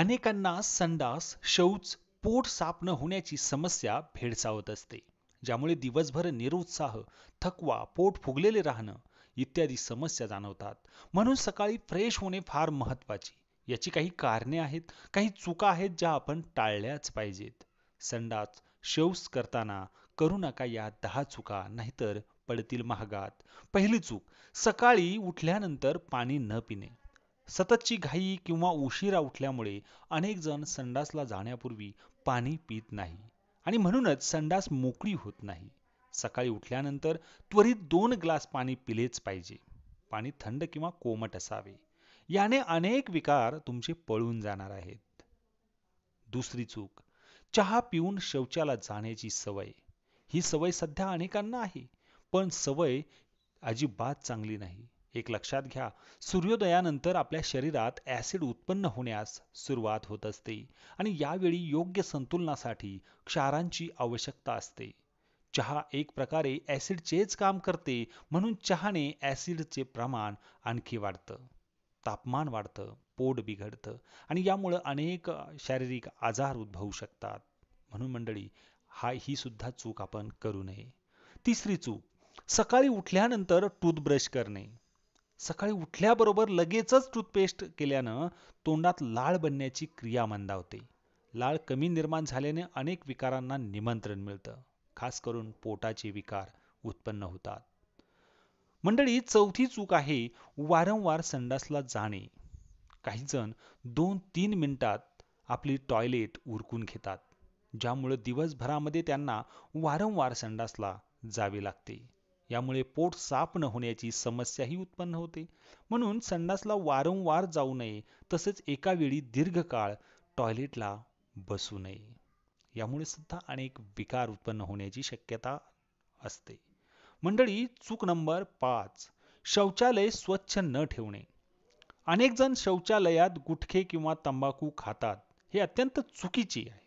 अनेकांना संडास शौच पोट साफ न होण्याची समस्या भेडसावत असते ज्यामुळे दिवसभर निरुत्साह थकवा पोट फुगलेले राहणं इत्यादी समस्या जाणवतात म्हणून सकाळी फ्रेश होणे फार महत्वाची याची काही कारणे आहेत काही चुका आहेत ज्या आपण टाळल्याच पाहिजेत संडास शौच करताना करू नका या दहा चुका नाहीतर पडतील महागात पहिली चूक सकाळी उठल्यानंतर पाणी न पिणे सततची घाई किंवा उशिरा उठल्यामुळे अनेक जण संडासला जाण्यापूर्वी पाणी पित नाही आणि म्हणूनच संडास मोकळी होत नाही सकाळी उठल्यानंतर त्वरित दोन ग्लास पाणी पिलेच पाहिजे पाणी थंड किंवा कोमट असावे याने अनेक विकार तुमचे पळून जाणार आहेत दुसरी चूक चहा पिऊन शौचाला जाण्याची सवय ही सवय सध्या अनेकांना आहे पण सवय अजिबात चांगली नाही एक लक्षात घ्या सूर्योदयानंतर आपल्या शरीरात ॲसिड उत्पन्न होण्यास सुरुवात होत असते आणि यावेळी योग्य संतुलनासाठी क्षारांची आवश्यकता असते चहा एक प्रकारे ॲसिडचेच काम करते म्हणून चहाने ॲसिडचे प्रमाण आणखी वाढतं तापमान वाढतं पोट बिघडतं आणि यामुळं अनेक शारीरिक आजार उद्भवू शकतात म्हणून मंडळी हा ही सुद्धा चूक आपण करू नये तिसरी चूक सकाळी उठल्यानंतर टूथब्रश करणे सकाळी उठल्याबरोबर लगेचच टूथपेस्ट केल्यानं तोंडात लाळ बनण्याची क्रिया मंदावते लाळ कमी निर्माण झाल्याने अनेक विकारांना निमंत्रण मिळतं खास करून पोटाचे विकार उत्पन्न होतात मंडळी चौथी चूक आहे वारंवार संडासला जाणे काही जण दोन तीन मिनिटात आपली टॉयलेट उरकून घेतात ज्यामुळे दिवसभरामध्ये त्यांना वारंवार संडासला जावे लागते यामुळे पोट साफ न होण्याची समस्याही उत्पन्न होते म्हणून संडासला वारंवार जाऊ नये तसेच एका वेळी दीर्घकाळ टॉयलेटला बसू नये यामुळे सुद्धा अनेक विकार उत्पन्न होण्याची शक्यता असते मंडळी चूक नंबर पाच शौचालय स्वच्छ न ठेवणे अनेक जण शौचालयात गुटखे किंवा तंबाखू खातात हे अत्यंत चुकीचे आहे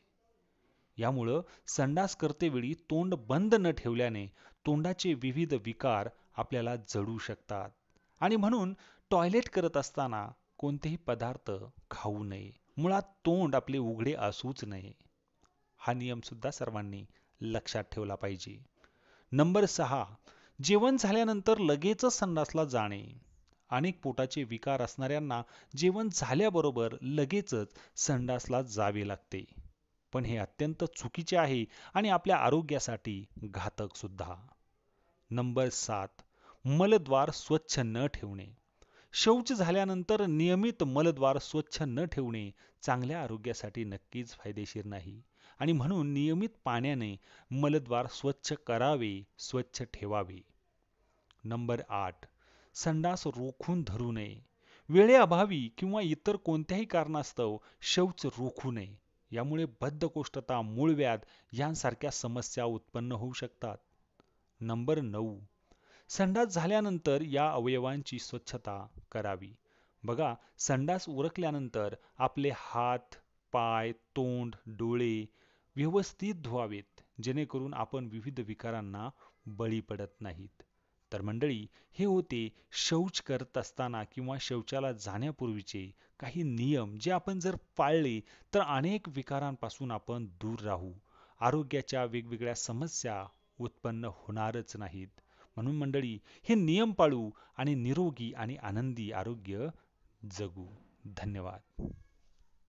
यामुळं संडास करतेवेळी तोंड बंद न ठेवल्याने तोंडाचे विविध विकार आपल्याला जडू शकतात आणि म्हणून टॉयलेट करत असताना कोणतेही पदार्थ खाऊ नये मुळात तोंड आपले उघडे असूच नये हा नियम सुद्धा सर्वांनी लक्षात ठेवला पाहिजे नंबर सहा जेवण झाल्यानंतर लगेचच संडासला जाणे अनेक पोटाचे विकार असणाऱ्यांना जेवण झाल्याबरोबर लगेचच संडासला जावे लागते पण हे अत्यंत चुकीचे आहे आणि आपल्या आरोग्यासाठी घातक सुद्धा नंबर सात मलद्वार स्वच्छ न ठेवणे शौच झाल्यानंतर नियमित मलद्वार स्वच्छ न ठेवणे चांगल्या आरोग्यासाठी नक्कीच फायदेशीर नाही आणि म्हणून नियमित पाण्याने मलद्वार स्वच्छ करावे स्वच्छ ठेवावे नंबर आठ संडास रोखून धरू नये वेळेअभावी किंवा इतर कोणत्याही कारणास्तव शौच रोखू नये यामुळे बद्धकोष्ठता मूळव्याध यांसारख्या समस्या उत्पन्न होऊ शकतात नंबर नऊ संडास झाल्यानंतर या अवयवांची स्वच्छता करावी बघा संडास उरकल्यानंतर आपले हात पाय तोंड डोळे व्यवस्थित धुवावेत जेणेकरून आपण विविध विकारांना बळी पडत नाहीत तर मंडळी हे होते शौच करत असताना किंवा शौचाला जाण्यापूर्वीचे काही नियम जे आपण जर पाळले तर अनेक विकारांपासून आपण दूर राहू आरोग्याच्या वेगवेगळ्या समस्या उत्पन्न होणारच नाहीत म्हणून मंडळी हे नियम पाळू आणि निरोगी आणि आनंदी आरोग्य जगू धन्यवाद